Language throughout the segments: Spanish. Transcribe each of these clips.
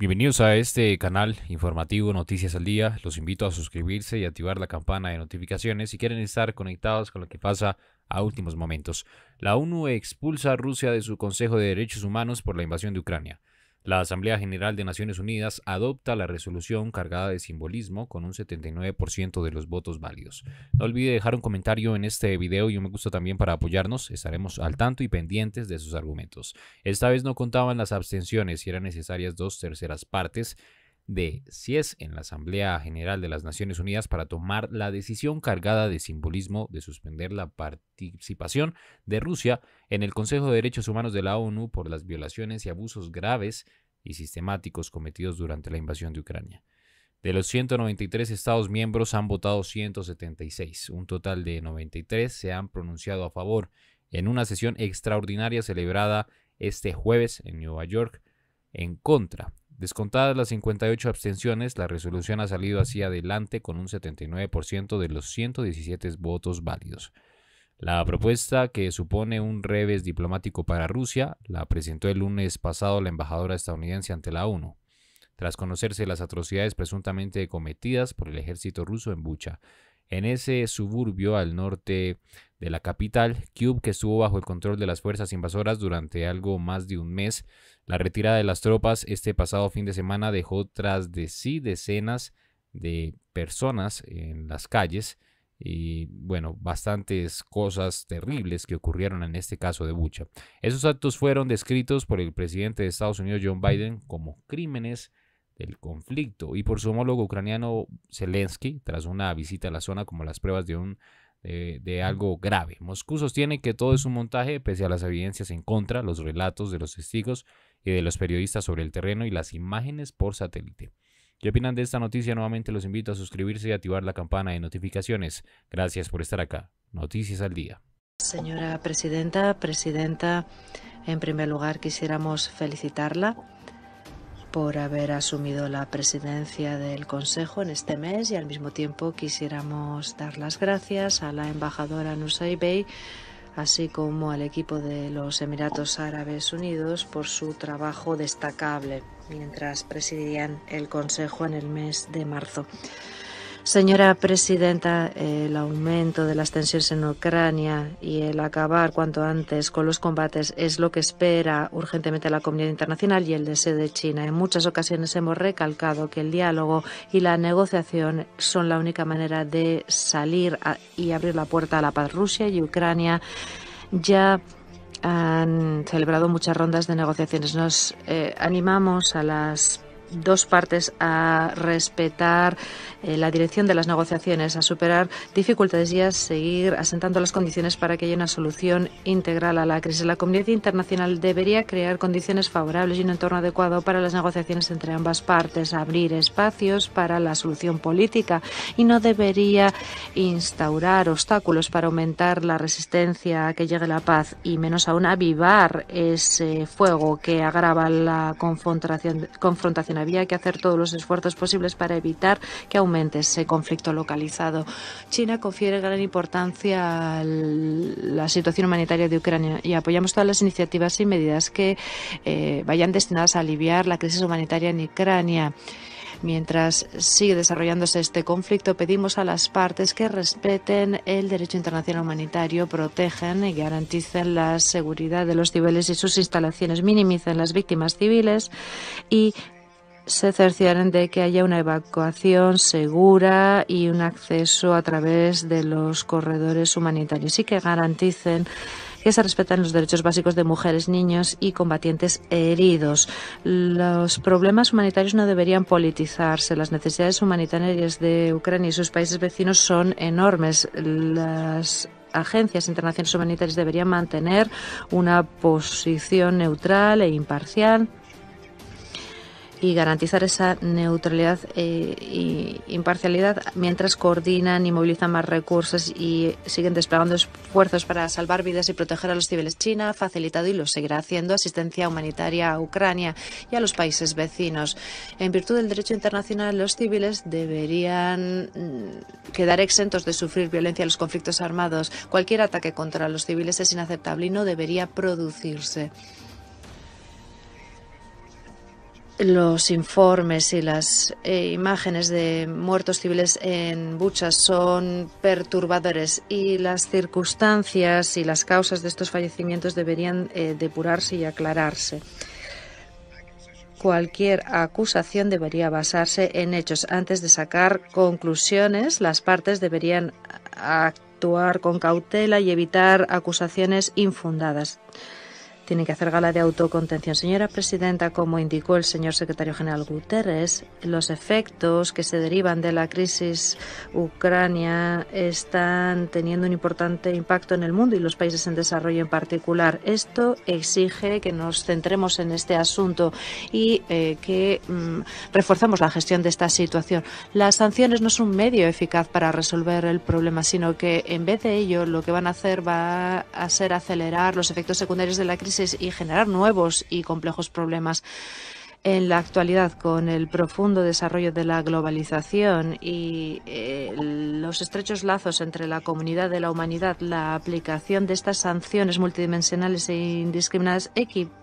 Bienvenidos a este canal informativo Noticias al Día. Los invito a suscribirse y activar la campana de notificaciones si quieren estar conectados con lo que pasa a últimos momentos. La ONU expulsa a Rusia de su Consejo de Derechos Humanos por la invasión de Ucrania. La Asamblea General de Naciones Unidas adopta la resolución cargada de simbolismo con un 79% de los votos válidos. No olvide dejar un comentario en este video y un me gusta también para apoyarnos. Estaremos al tanto y pendientes de sus argumentos. Esta vez no contaban las abstenciones y eran necesarias dos terceras partes de si en la Asamblea General de las Naciones Unidas para tomar la decisión cargada de simbolismo de suspender la participación de Rusia en el Consejo de Derechos Humanos de la ONU por las violaciones y abusos graves y sistemáticos cometidos durante la invasión de Ucrania. De los 193 estados miembros han votado 176. Un total de 93 se han pronunciado a favor en una sesión extraordinaria celebrada este jueves en Nueva York en contra Descontadas las 58 abstenciones, la resolución ha salido hacia adelante con un 79% de los 117 votos válidos. La propuesta, que supone un revés diplomático para Rusia, la presentó el lunes pasado la embajadora estadounidense ante la ONU, tras conocerse las atrocidades presuntamente cometidas por el ejército ruso en Bucha, en ese suburbio al norte de la capital, Cube, que estuvo bajo el control de las fuerzas invasoras durante algo más de un mes, la retirada de las tropas este pasado fin de semana dejó tras de sí decenas de personas en las calles y bueno, bastantes cosas terribles que ocurrieron en este caso de Bucha. Esos actos fueron descritos por el presidente de Estados Unidos John Biden como crímenes el conflicto. Y por su homólogo ucraniano Zelensky, tras una visita a la zona como las pruebas de, un, de, de algo grave. Moscú sostiene que todo es un montaje pese a las evidencias en contra, los relatos de los testigos y de los periodistas sobre el terreno y las imágenes por satélite. ¿Qué opinan de esta noticia? Nuevamente los invito a suscribirse y activar la campana de notificaciones. Gracias por estar acá. Noticias al día. Señora presidenta, presidenta, en primer lugar quisiéramos felicitarla por haber asumido la presidencia del Consejo en este mes y al mismo tiempo quisiéramos dar las gracias a la embajadora Nusay así como al equipo de los Emiratos Árabes Unidos por su trabajo destacable mientras presidían el Consejo en el mes de marzo. Señora Presidenta, el aumento de las tensiones en Ucrania y el acabar cuanto antes con los combates es lo que espera urgentemente la comunidad internacional y el deseo de China. En muchas ocasiones hemos recalcado que el diálogo y la negociación son la única manera de salir y abrir la puerta a la paz. Rusia y Ucrania ya han celebrado muchas rondas de negociaciones. Nos eh, animamos a las dos partes a respetar eh, la dirección de las negociaciones, a superar dificultades y a seguir asentando las condiciones para que haya una solución integral a la crisis. La comunidad internacional debería crear condiciones favorables y un entorno adecuado para las negociaciones entre ambas partes, abrir espacios para la solución política y no debería instaurar obstáculos para aumentar la resistencia a que llegue la paz y menos aún avivar ese fuego que agrava la confrontación había que hacer todos los esfuerzos posibles para evitar que aumente ese conflicto localizado. China confiere gran importancia a la situación humanitaria de Ucrania y apoyamos todas las iniciativas y medidas que eh, vayan destinadas a aliviar la crisis humanitaria en Ucrania. Mientras sigue desarrollándose este conflicto, pedimos a las partes que respeten el derecho internacional humanitario, protegen y garanticen la seguridad de los civiles y sus instalaciones, minimicen las víctimas civiles y se cercioren de que haya una evacuación segura y un acceso a través de los corredores humanitarios y que garanticen que se respetan los derechos básicos de mujeres, niños y combatientes heridos. Los problemas humanitarios no deberían politizarse. Las necesidades humanitarias de Ucrania y sus países vecinos son enormes. Las agencias internacionales humanitarias deberían mantener una posición neutral e imparcial y garantizar esa neutralidad e imparcialidad mientras coordinan y movilizan más recursos y siguen desplegando esfuerzos para salvar vidas y proteger a los civiles. China ha facilitado y lo seguirá haciendo asistencia humanitaria a Ucrania y a los países vecinos. En virtud del derecho internacional, los civiles deberían mm, quedar exentos de sufrir violencia en los conflictos armados. Cualquier ataque contra los civiles es inaceptable y no debería producirse los informes y las eh, imágenes de muertos civiles en Bucha son perturbadores y las circunstancias y las causas de estos fallecimientos deberían eh, depurarse y aclararse. Cualquier acusación debería basarse en hechos. Antes de sacar conclusiones, las partes deberían actuar con cautela y evitar acusaciones infundadas tiene que hacer gala de autocontención. Señora presidenta, como indicó el señor secretario general Guterres, los efectos que se derivan de la crisis ucrania están teniendo un importante impacto en el mundo y los países en desarrollo en particular. Esto exige que nos centremos en este asunto y eh, que mm, reforzamos la gestión de esta situación. Las sanciones no son un medio eficaz para resolver el problema, sino que en vez de ello lo que van a hacer va a ser acelerar los efectos secundarios de la crisis y generar nuevos y complejos problemas en la actualidad con el profundo desarrollo de la globalización y eh, los estrechos lazos entre la comunidad de la humanidad, la aplicación de estas sanciones multidimensionales e indiscriminadas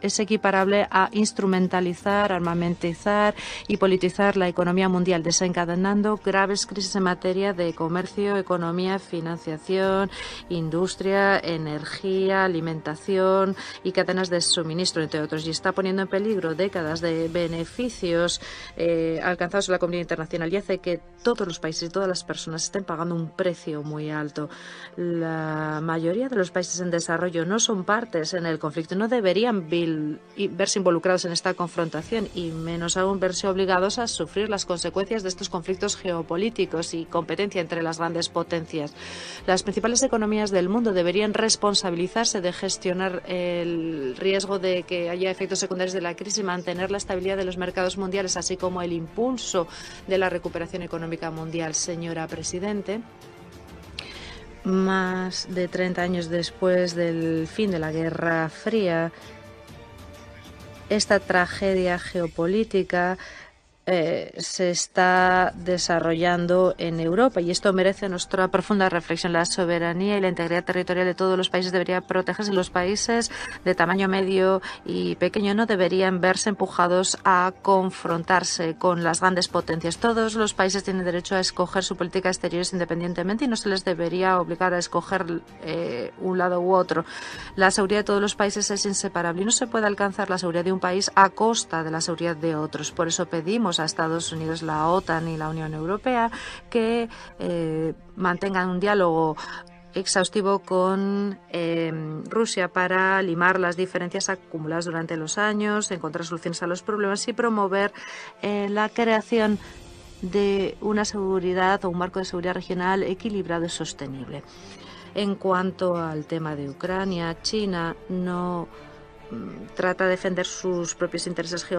es equiparable a instrumentalizar, armamentizar y politizar la economía mundial, desencadenando graves crisis en materia de comercio, economía, financiación, industria, energía, alimentación y cadenas de suministro, entre otros, y está poniendo en peligro décadas de beneficios eh, alcanzados en la comunidad internacional y hace que todos los países y todas las personas estén pagando un precio muy alto. La mayoría de los países en desarrollo no son partes en el conflicto, no deberían verse involucrados en esta confrontación y menos aún verse obligados a sufrir las consecuencias de estos conflictos geopolíticos y competencia entre las grandes potencias. Las principales economías del mundo deberían responsabilizarse de gestionar el riesgo de que haya efectos secundarios de la crisis y mantener la estabilidad de los mercados mundiales, así como el impulso de la recuperación económica mundial, señora Presidente más de 30 años después del fin de la Guerra Fría, esta tragedia geopolítica eh, se está desarrollando en Europa y esto merece nuestra profunda reflexión. La soberanía y la integridad territorial de todos los países debería protegerse. Los países de tamaño medio y pequeño no deberían verse empujados a confrontarse con las grandes potencias. Todos los países tienen derecho a escoger su política exterior independientemente y no se les debería obligar a escoger eh, un lado u otro. La seguridad de todos los países es inseparable y no se puede alcanzar la seguridad de un país a costa de la seguridad de otros. Por eso pedimos a Estados Unidos, la OTAN y la Unión Europea, que eh, mantengan un diálogo exhaustivo con em, Rusia para limar las diferencias acumuladas durante los años, encontrar soluciones a los problemas y promover eh, la creación de una seguridad o un marco de seguridad regional equilibrado y sostenible. En cuanto al tema de Ucrania, China no mm, trata de defender sus propios intereses geográficos